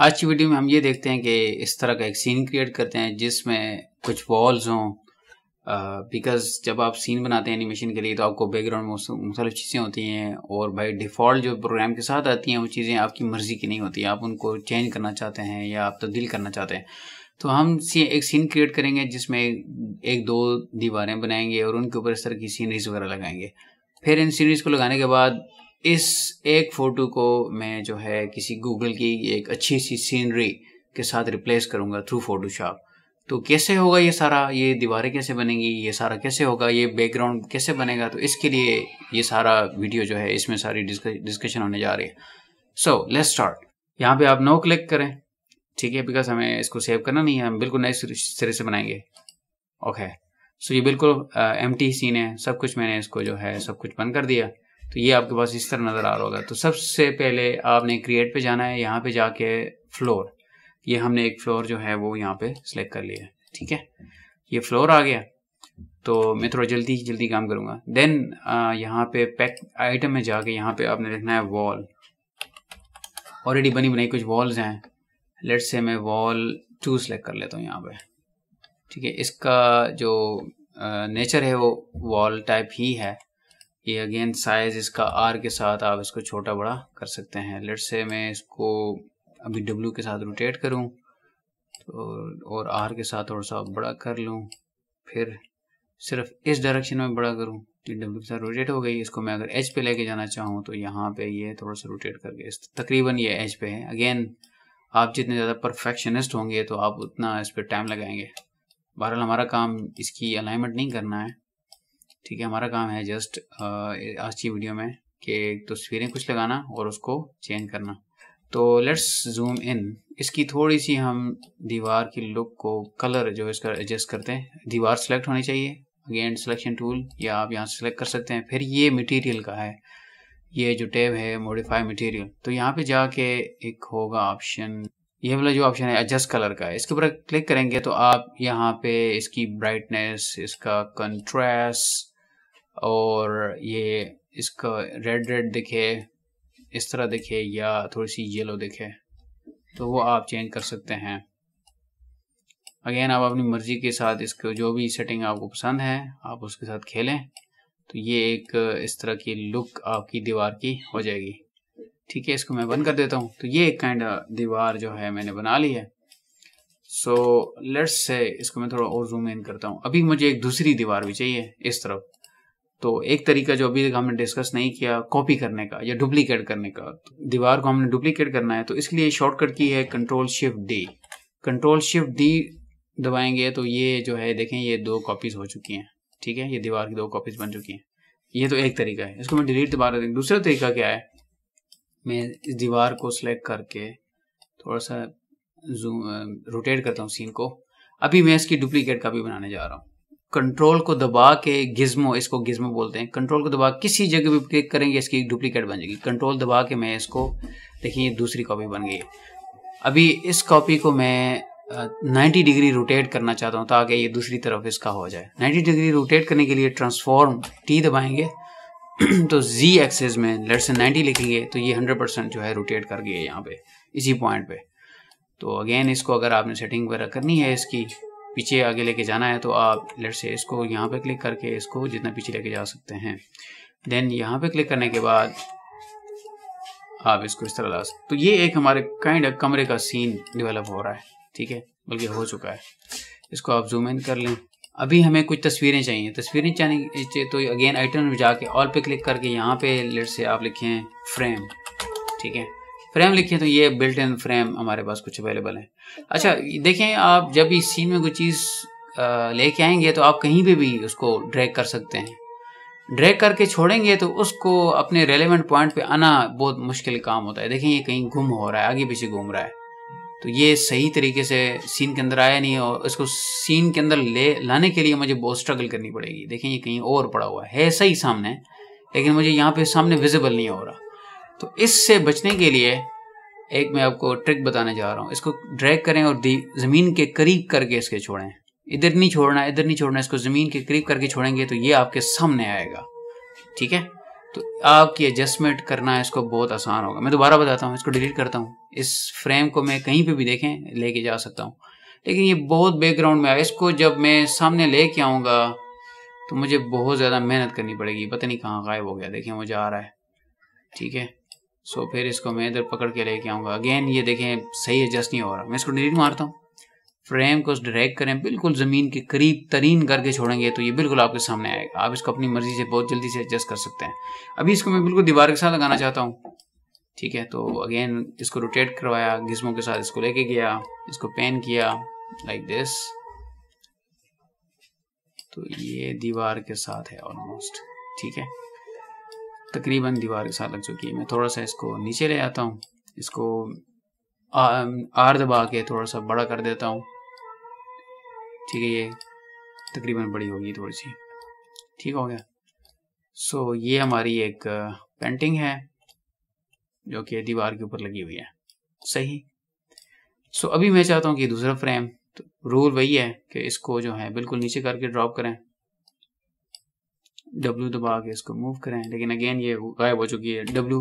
आज की वीडियो में हम ये देखते हैं कि इस तरह का एक सीन क्रिएट करते हैं जिसमें कुछ वॉल्स हों बिकॉज uh, जब आप सीन बनाते हैं एनिमेशन के लिए तो आपको बैकग्राउंड में मुख्तलिफ चीज़ें होती हैं और भाई डिफ़ॉल्ट जो प्रोग्राम के साथ आती हैं वो चीज़ें आपकी मर्ज़ी की नहीं होती आप उनको चेंज करना चाहते हैं या आप तब्दील तो करना चाहते हैं तो हम सी एक सीन क्रिएट करेंगे जिसमें एक दो दीवारें बनाएंगे और उनके ऊपर इस तरह की सीनरीज वगैरह लगाएंगे फिर इन सीनरीज को लगाने के बाद इस एक फ़ोटो को मैं जो है किसी गूगल की एक अच्छी सी सीनरी के साथ रिप्लेस करूँगा थ्रू फोटोशॉप तो कैसे होगा ये सारा ये दीवारें कैसे बनेंगी ये सारा कैसे होगा ये बैकग्राउंड कैसे बनेगा तो इसके लिए ये सारा वीडियो जो है इसमें सारी डिस्कशन होने जा रही है सो लेट्स स्टार्ट यहाँ पे आप नो क्लिक करें ठीक है बिकॉज हमें इसको सेव करना नहीं है हम बिल्कुल नए सिरे से बनाएंगे ओके सो ये बिल्कुल एम टी सीन है सब कुछ मैंने इसको जो है सब कुछ बंद कर दिया तो ये आपके पास इस तरह नज़र आ रहा होगा तो सबसे पहले आपने क्रिएट पे जाना है यहाँ पे जाके फ्लोर ये हमने एक फ्लोर जो है वो यहाँ पे सिलेक्ट कर लिया है ठीक है ये फ्लोर आ गया तो मैं थोड़ा जल्दी जल्दी काम करूँगा देन यहाँ पे पैक आइटम में जाके यहाँ पे आपने देखना है वॉल ऑलरेडी बनी बनाई कुछ वॉल्स हैं लेट से मैं वॉल टू सेलेक्ट कर लेता हूँ यहाँ पे ठीक है इसका जो नेचर है वो वॉल टाइप ही है ये अगेन साइज इसका आर के साथ आप इसको छोटा बड़ा कर सकते हैं लेट से मैं इसको अभी डब्ल्यू के साथ रोटेट करूँ तो और आर के साथ थोड़ा सा बड़ा कर लूँ फिर सिर्फ इस डायरेक्शन में बड़ा करूँ तो डब्ल्यू के साथ रोटेट हो गई इसको मैं अगर एच पे लेके जाना चाहूँ तो यहाँ पे ये थोड़ा सा रोटेट करके तकरीबन ये एच पे है अगेन आप जितने ज़्यादा परफेक्शनिस्ट होंगे तो आप उतना इस पर टाइम लगाएंगे बहरहाल हमारा काम इसकी अलाइनमेंट नहीं करना है ठीक है हमारा काम है जस्ट आज की वीडियो में कि तस्वीरें तो कुछ लगाना और उसको चेंज करना तो लेट्स जूम इन इसकी थोड़ी सी हम दीवार की लुक को कलर जो इसका एडजस्ट करते हैं दीवार सेलेक्ट होनी चाहिए अगेन सिलेक्शन टूल या आप यहाँ सेलेक्ट कर सकते हैं फिर ये मटेरियल का है ये जो टैब है मॉडिफाई मटेरियल तो यहाँ पे जाके एक होगा ऑप्शन ये वाला जो ऑप्शन है एडजस्ट कलर का है इसके ऊपर क्लिक करेंगे तो आप यहाँ पे इसकी ब्राइटनेस इसका कंट्रास्ट और ये इसका रेड रेड दिखे इस तरह दिखे या थोड़ी सी येलो दिखे तो वो आप चेंज कर सकते हैं अगेन आप अपनी मर्जी के साथ इसको जो भी सेटिंग आपको पसंद है आप उसके साथ खेलें तो ये एक इस तरह की लुक आपकी दीवार की हो जाएगी ठीक है इसको मैं बंद कर देता हूँ तो ये एक काइंड दीवार जो है मैंने बना ली है सो लेट्स से इसको मैं थोड़ा और जूम इन करता हूँ अभी मुझे एक दूसरी दीवार भी चाहिए इस तरफ तो एक तरीका जो अभी तक हमने डिस्कस नहीं किया कॉपी करने का या डुप्लीकेट करने का तो दीवार को हमने डुप्लीकेट करना है तो इसलिए शॉर्टकट की है control shift D control shift D दबाएंगे तो ये जो है देखें ये दो कॉपीज हो चुकी हैं ठीक है ये दीवार की दो कॉपीज बन चुकी हैं ये तो एक तरीका है इसको मैं डिलीट दोबारा देंगे दूसरा तरीका क्या है मैं इस दीवार को सिलेक्ट करके थोड़ा सा जूम रोटेट करता हूँ सीन को अभी मैं इसकी डुप्लीकेट का भी बनाने जा रहा हूँ कंट्रोल को दबा के गिज्मो इसको गिज्मो बोलते हैं कंट्रोल को दबा किसी जगह भी क्लिक करेंगे इसकी डुप्लीकेट बन जाएगी कंट्रोल दबा के मैं इसको देखिए दूसरी कॉपी बन गई अभी इस कॉपी को मैं 90 डिग्री रोटेट करना चाहता हूँ ताकि ये दूसरी तरफ इसका हो जाए 90 डिग्री रोटेट करने के लिए ट्रांसफॉर्म टी दबाएंगे तो जी एक्सेस में लेट से नाइन्टी लिखेंगे तो ये हंड्रेड परसेंट जो है रोटेट कर गए यहाँ पे इसी पॉइंट पे तो अगेन इसको अगर आपने सेटिंग वगैरह करनी है इसकी पीछे आगे लेके जाना है तो आप लेट से इसको यहाँ पे क्लिक करके इसको जितना पीछे लेके जा सकते हैं देन यहाँ पे क्लिक करने के बाद आप इसको इस तरह ला सकते तो ये एक हमारे काइंड ऑफ कमरे का सीन डेवलप हो रहा है ठीक है बल्कि हो चुका है इसको आप जूम इन कर लें अभी हमें कुछ तस्वीरें चाहिए तस्वीरें चाहिए तो अगेन आइटम में जाके ऑल पे क्लिक करके यहाँ पे लेट से आप लिखें फ्रेम ठीक है फ्रेम लिखिए तो ये बिल्ट इन फ्रेम हमारे पास कुछ अवेलेबल है अच्छा देखें आप जब इस सीन में कोई चीज़ लेके आएंगे तो आप कहीं पे भी, उसको ड्रैग कर सकते हैं ड्रैग करके छोड़ेंगे तो उसको अपने रेलेवेंट पॉइंट पे आना बहुत मुश्किल काम होता है देखें ये कहीं गुम हो रहा है आगे पीछे घूम रहा है तो ये सही तरीके से सीन के अंदर आया नहीं और इसको सीन के अंदर ले लाने के लिए मुझे बहुत स्ट्रगल करनी पड़ेगी देखें ये कहीं और पड़ा हुआ है सही सामने लेकिन मुझे यहाँ पे सामने विजिबल नहीं हो रहा तो इससे बचने के लिए एक मैं आपको ट्रिक बताने जा रहा हूँ इसको ड्रैग करें और ज़मीन के करीब करके इसके छोड़ें इधर नहीं छोड़ना इधर नहीं छोड़ना इसको ज़मीन के करीब करके छोड़ेंगे तो ये आपके सामने आएगा ठीक है तो आपकी एडजस्टमेंट करना इसको बहुत आसान होगा मैं दोबारा बताता हूँ इसको डिलीट करता हूँ इस फ्रेम को मैं कहीं पे भी देखें लेके जा सकता हूँ लेकिन ये बहुत बैकग्राउंड में आया इसको जब मैं सामने ले के आऊँगा तो मुझे बहुत ज़्यादा मेहनत करनी पड़ेगी पता नहीं कहाँ गायब हो गया देखिए मुझे आ रहा है ठीक है सो फिर इसको मैं इधर पकड़ के लेके आऊँगा अगेन ये देखें सही एडजस्ट नहीं हो रहा मैं इसको डिलीट मारता हूँ फ्रेम को ड्रैग करें बिल्कुल ज़मीन के करीब तरीन करके छोड़ेंगे तो ये बिल्कुल आपके सामने आएगा आप इसको अपनी मर्जी से बहुत जल्दी से एडजस्ट कर सकते हैं अभी इसको मैं बिल्कुल दीवार के साथ लगाना चाहता हूँ ठीक है तो अगेन इसको रोटेट करवाया गिज़मों के साथ इसको लेके गया इसको पेन किया लाइक दिस तो ये दीवार के साथ है ऑलमोस्ट ठीक है तकरीबन दीवार के साथ लग चुकी है मैं थोड़ा सा इसको नीचे ले आता हूँ इसको आर दबा के थोड़ा सा बड़ा कर देता हूँ ठीक है ये तकरीबन बड़ी होगी थोड़ी सी ठीक हो गया सो ये हमारी एक पेंटिंग है जो कि दीवार के ऊपर लगी हुई है सही सो अभी मैं चाहता हूँ कि दूसरा फ्रेम तो रूल वही है कि इसको जो है बिल्कुल नीचे करके ड्रॉप करें डब्ल्यू दबा के इसको मूव करें लेकिन अगेन ये गायब हो चुकी है डब्ल्यू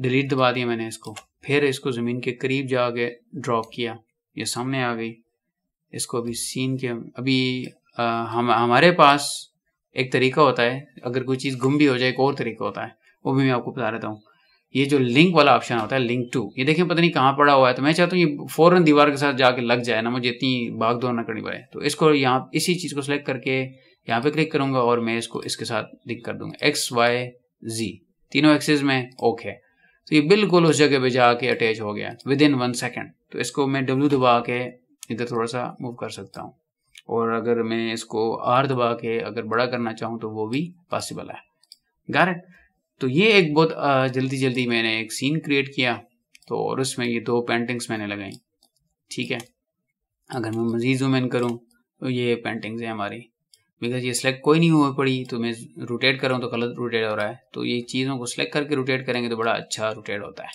डिलीट दबा दिया मैंने इसको फिर इसको ज़मीन के करीब जाके ड्रॉप किया ये सामने आ गई इसको अभी सीन के अभी आ, हम हमारे पास एक तरीका होता है अगर कोई चीज़ गुम भी हो जाए एक और तरीका होता है वो भी मैं आपको बता देता हूँ ये जो लिंक वाला ऑप्शन होता है लिंक टू ये देखें पता नहीं कहाँ पड़ा हुआ है तो मैं चाहता हूँ ये फ़ौरन दीवार के साथ जाके लग जाए ना मुझे इतनी भाग दौड़ ना करनी पड़े तो इसको यहाँ इसी चीज़ को सिलेक्ट करके यहाँ पे क्लिक करूंगा और मैं इसको इसके साथ लिख कर दूंगा एक्स वाई जी तीनों एक्सेस में ओके तो ये बिल्कुल उस जगह पे जाके अटैच हो गया विद इन वन सेकेंड तो इसको मैं डब्ल्यू दबा के इधर थोड़ा सा मूव कर सकता हूँ और अगर मैं इसको आर दबा के अगर बड़ा करना चाहूँ तो वो भी पॉसिबल है गारंट तो ये एक बहुत जल्दी जल्दी मैंने एक सीन क्रिएट किया तो और उसमें ये दो पेंटिंग्स मैंने लगाई ठीक है अगर मैं मज़ीद जूम इन करूँ तो ये पेंटिंग्स हैं हमारी बिकॉज ये सिलेक्ट कोई नहीं हुई पड़ी तो मैं रोटेट कर रहा हूँ तो गलत रोटेट हो रहा है तो ये चीज़ों को सिलेक्ट करके रोटेट करेंगे तो बड़ा अच्छा रोटेट होता है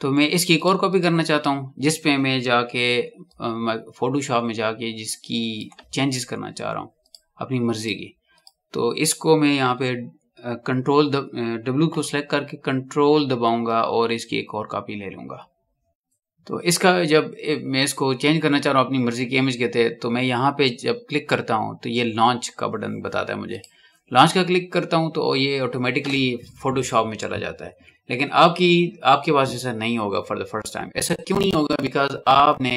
तो मैं इसकी एक और कॉपी करना चाहता हूँ जिस पे मैं जाके फोटोशॉप में जाके जिसकी चेंजेस करना चाह रहा हूँ अपनी मर्ज़ी की तो इसको मैं यहाँ पे कंट्रोल डब्ल्यू को सिलेक्ट करके कंट्रोल दबाऊंगा और इसकी एक और कॉपी ले लूँगा तो इसका जब मैं इसको चेंज करना चाह रहा हूँ अपनी मर्जी की इमेज के तहत तो मैं यहाँ पे जब क्लिक करता हूँ तो ये लॉन्च का बटन बताता है मुझे लॉन्च का क्लिक करता हूँ तो ये ऑटोमेटिकली फोटोशॉप में चला जाता है लेकिन आपकी आपके पास ऐसा नहीं होगा फॉर द फर्स्ट टाइम ऐसा क्यों नहीं होगा बिकॉज आपने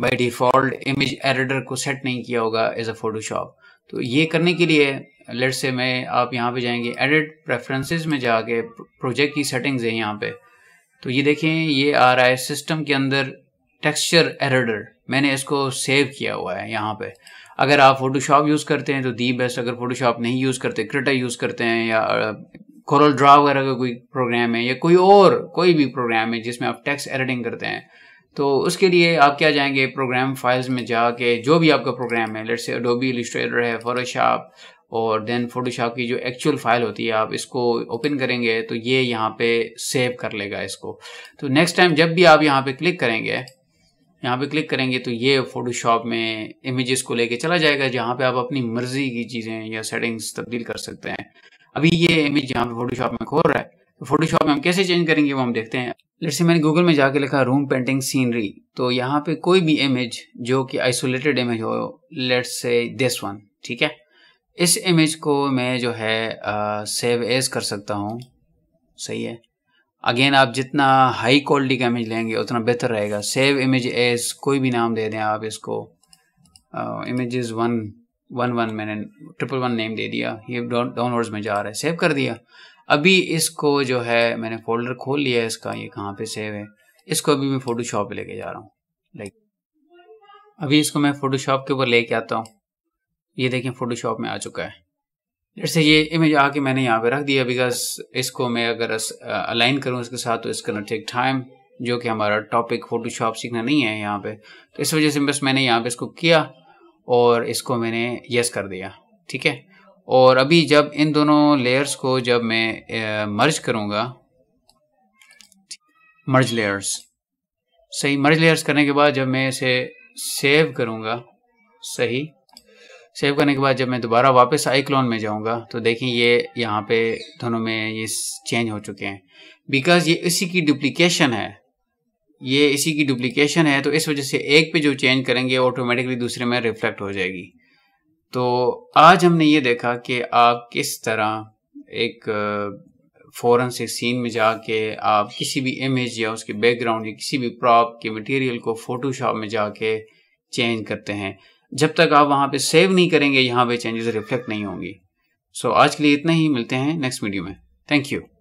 बाई डिफ़ॉल्ट इमेज एडिटर को सेट नहीं किया होगा एज अ फोटोशॉप तो ये करने के लिए लेट से मैं आप यहाँ पे जाएंगे एडिट प्रेफरेंसेज में जाके प्रोजेक्ट की सेटिंग्स है यहाँ पे तो ये देखें ये आ रहा है सिस्टम के अंदर टेक्सचर एडिटर मैंने इसको सेव किया हुआ है यहाँ पे अगर आप फोटोशॉप यूज़ करते हैं तो दी बेस्ट अगर फोटोशॉप नहीं यूज़ करते क्रिटा यूज़ करते हैं या कोरल ड्रा वगैरह का कोई प्रोग्राम है या कोई और कोई भी प्रोग्राम है जिसमें आप टेक्स एडिटिंग करते हैं तो उसके लिए आप क्या जाएंगे प्रोग्राम फाइल्स में जाके जो भी आपका प्रोग्राम है लेट्स से अडोबी इलिस्ट्रेटर है फोटोशॉप और देन फोटोशॉप की जो एक्चुअल फाइल होती है आप इसको ओपन करेंगे तो ये यहाँ पे सेव कर लेगा इसको तो नेक्स्ट टाइम जब भी आप यहाँ पे क्लिक करेंगे यहाँ पे क्लिक करेंगे तो ये फोटोशॉप में इमेजेस को लेके चला जाएगा जहाँ पे आप अपनी मर्जी की चीज़ें या सेटिंग्स तब्दील कर सकते हैं अभी ये इमेज यहाँ पे फोटोशॉप में खोल रहा है तो फोटोशॉप में हम कैसे चेंज करेंगे वो हम देखते हैं जैसे मैंने गूगल में जाके लिखा रूम पेंटिंग सीनरी तो यहाँ पे कोई भी इमेज जो कि आइसोलेटेड इमेज हो लेट्स से दिस वन ठीक है इस इमेज को मैं जो है सेव एज कर सकता हूँ सही है अगेन आप जितना हाई क्वालिटी का इमेज लेंगे उतना बेहतर रहेगा सेव इमेज एज कोई भी नाम दे दें आप इसको इमेज वन वन वन मैंने ट्रिपल वन नेम दे दिया ये डाउनलोड्स में जा रहा है सेव कर दिया अभी इसको जो है मैंने फोल्डर खोल लिया है इसका ये कहाँ पे सेव है इसको अभी मैं फोटोशॉप पे लेके जा रहा हूँ लाइक अभी इसको मैं फोटोशॉप के ऊपर लेके आता हूँ ये देखें फोटोशॉप में आ चुका है जैसे ये इमेज आके मैंने यहाँ पे रख दिया बिकॉज इसको मैं अगर अलाइन करूँ इसके साथ तो इसका टेक टाइम जो कि हमारा टॉपिक फोटोशॉप सीखना नहीं है यहाँ पे तो इस वजह से बस मैंने यहाँ पे इसको किया और इसको मैंने यस कर दिया ठीक है और अभी जब इन दोनों लेयर्स को जब मैं मर्ज करूँगा मर्ज लेयर्स सही मर्ज लेयर्स करने के बाद जब मैं इसे सेव करूँगा सही सेव करने के बाद जब मैं दोबारा वापस आई क्लोन में जाऊंगा तो देखें ये यहाँ पे दोनों में ये चेंज हो चुके हैं बिकॉज ये इसी की डुप्लीकेशन है ये इसी की डुप्लीकेशन है तो इस वजह से एक पे जो चेंज करेंगे ऑटोमेटिकली दूसरे में रिफ्लेक्ट हो जाएगी तो आज हमने ये देखा कि आप किस तरह एक फ़ौरन से सीन में जाके आप किसी भी इमेज या उसके बैकग्राउंड या किसी भी प्रॉप के मटेरियल को फ़ोटोशॉप में जाके चेंज करते हैं जब तक आप वहां पे सेव नहीं करेंगे यहां पे चेंजेस रिफ्लेक्ट नहीं होंगी सो so, आज के लिए इतना ही मिलते हैं नेक्स्ट वीडियो में थैंक यू